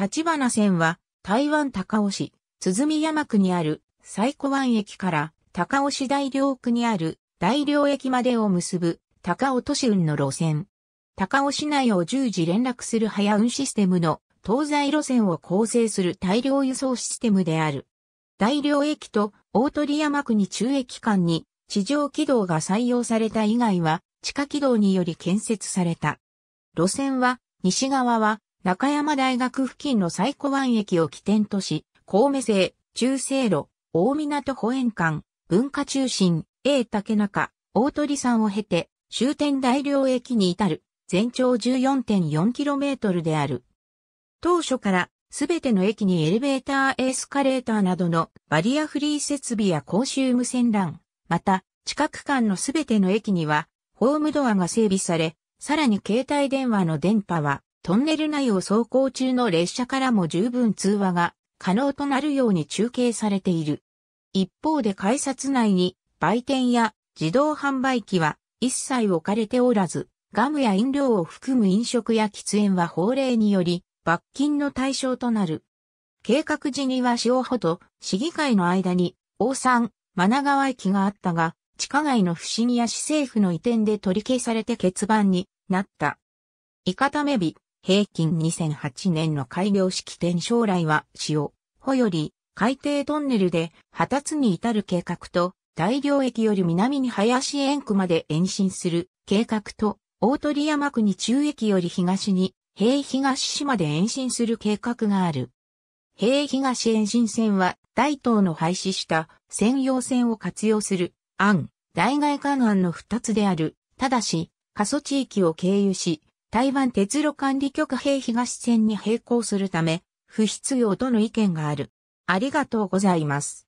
立花線は台湾高尾市、鼓山区にある西湖湾駅から高尾市大領区にある大領駅までを結ぶ高尾都市運の路線。高尾市内を10時連絡する早運システムの東西路線を構成する大量輸送システムである。大領駅と大鳥山区に中駅間に地上軌道が採用された以外は地下軌道により建設された。路線は西側は中山大学付近の最古湾駅を起点とし、神戸製、中西路、大港保園館、文化中心、A 竹中、大鳥山を経て、終点大良駅に至る、全長 14.4km である。当初から、すべての駅にエレベーターエスカレーターなどのバリアフリー設備や公衆無線 LAN、また、近く間のすべての駅には、ホームドアが整備され、さらに携帯電話の電波は、トンネル内を走行中の列車からも十分通話が可能となるように中継されている。一方で改札内に売店や自動販売機は一切置かれておらず、ガムや飲料を含む飲食や喫煙は法令により罰金の対象となる。計画時には塩穂と市議会の間に大山、真川駅があったが、地下街の不思議や市政府の移転で取り消されて欠番になった。イカタメビ、平均2008年の開業式典将来は塩、ほより海底トンネルで発達に至る計画と大行駅より南に林園区まで延伸する計画と大鳥山区に中駅より東に平東市まで延伸する計画がある。平東延伸線は大東の廃止した専用線を活用する案、大外観案の二つである。ただし、過疎地域を経由し、台湾鉄路管理局兵東線に並行するため、不必要との意見がある。ありがとうございます。